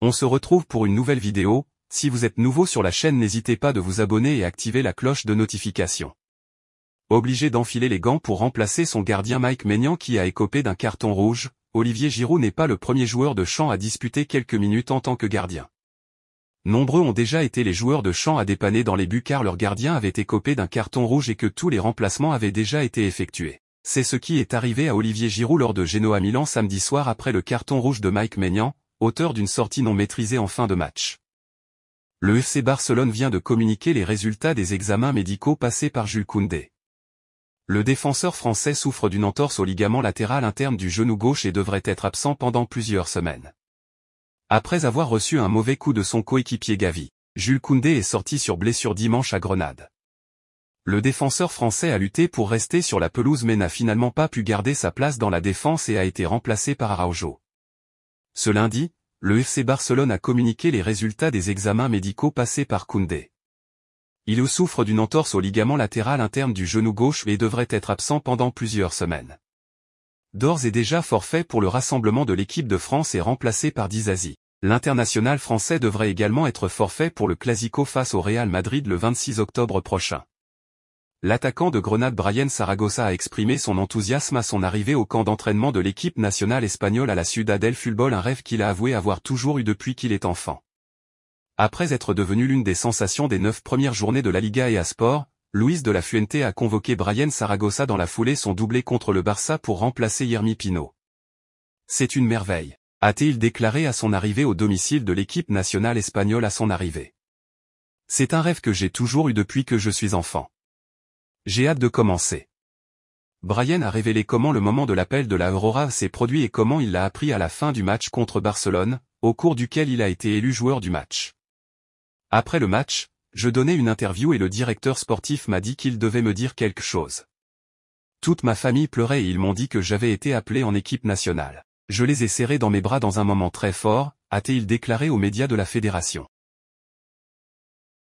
On se retrouve pour une nouvelle vidéo, si vous êtes nouveau sur la chaîne n'hésitez pas de vous abonner et activer la cloche de notification. Obligé d'enfiler les gants pour remplacer son gardien Mike Maignan qui a écopé d'un carton rouge, Olivier Giroud n'est pas le premier joueur de champ à disputer quelques minutes en tant que gardien. Nombreux ont déjà été les joueurs de champ à dépanner dans les buts car leur gardien avait écopé d'un carton rouge et que tous les remplacements avaient déjà été effectués. C'est ce qui est arrivé à Olivier Giroud lors de Genoa Milan samedi soir après le carton rouge de Mike Maignan, auteur d'une sortie non maîtrisée en fin de match. Le FC Barcelone vient de communiquer les résultats des examens médicaux passés par Jules Koundé. Le défenseur français souffre d'une entorse au ligament latéral interne du genou gauche et devrait être absent pendant plusieurs semaines. Après avoir reçu un mauvais coup de son coéquipier Gavi, Jules Koundé est sorti sur blessure dimanche à Grenade. Le défenseur français a lutté pour rester sur la pelouse mais n'a finalement pas pu garder sa place dans la défense et a été remplacé par Araujo. Ce lundi, le FC Barcelone a communiqué les résultats des examens médicaux passés par Koundé. Il souffre d'une entorse au ligament latéral interne du genou gauche et devrait être absent pendant plusieurs semaines. D'ores et déjà forfait pour le rassemblement de l'équipe de France et remplacé par Dizazi. L'international français devrait également être forfait pour le Clasico face au Real Madrid le 26 octobre prochain. L'attaquant de Grenade Brian Saragossa a exprimé son enthousiasme à son arrivée au camp d'entraînement de l'équipe nationale espagnole à la Ciudad del Fulbol un rêve qu'il a avoué avoir toujours eu depuis qu'il est enfant. Après être devenu l'une des sensations des neuf premières journées de la Liga et à Sport, Luis de la Fuente a convoqué Brian Saragossa dans la foulée son doublé contre le Barça pour remplacer Yermi Pino. C'est une merveille, a-t-il déclaré à son arrivée au domicile de l'équipe nationale espagnole à son arrivée. C'est un rêve que j'ai toujours eu depuis que je suis enfant. J'ai hâte de commencer. Brian a révélé comment le moment de l'appel de la Aurora s'est produit et comment il l'a appris à la fin du match contre Barcelone, au cours duquel il a été élu joueur du match. Après le match, je donnais une interview et le directeur sportif m'a dit qu'il devait me dire quelque chose. Toute ma famille pleurait et ils m'ont dit que j'avais été appelé en équipe nationale. Je les ai serrés dans mes bras dans un moment très fort, a-t-il déclaré aux médias de la fédération.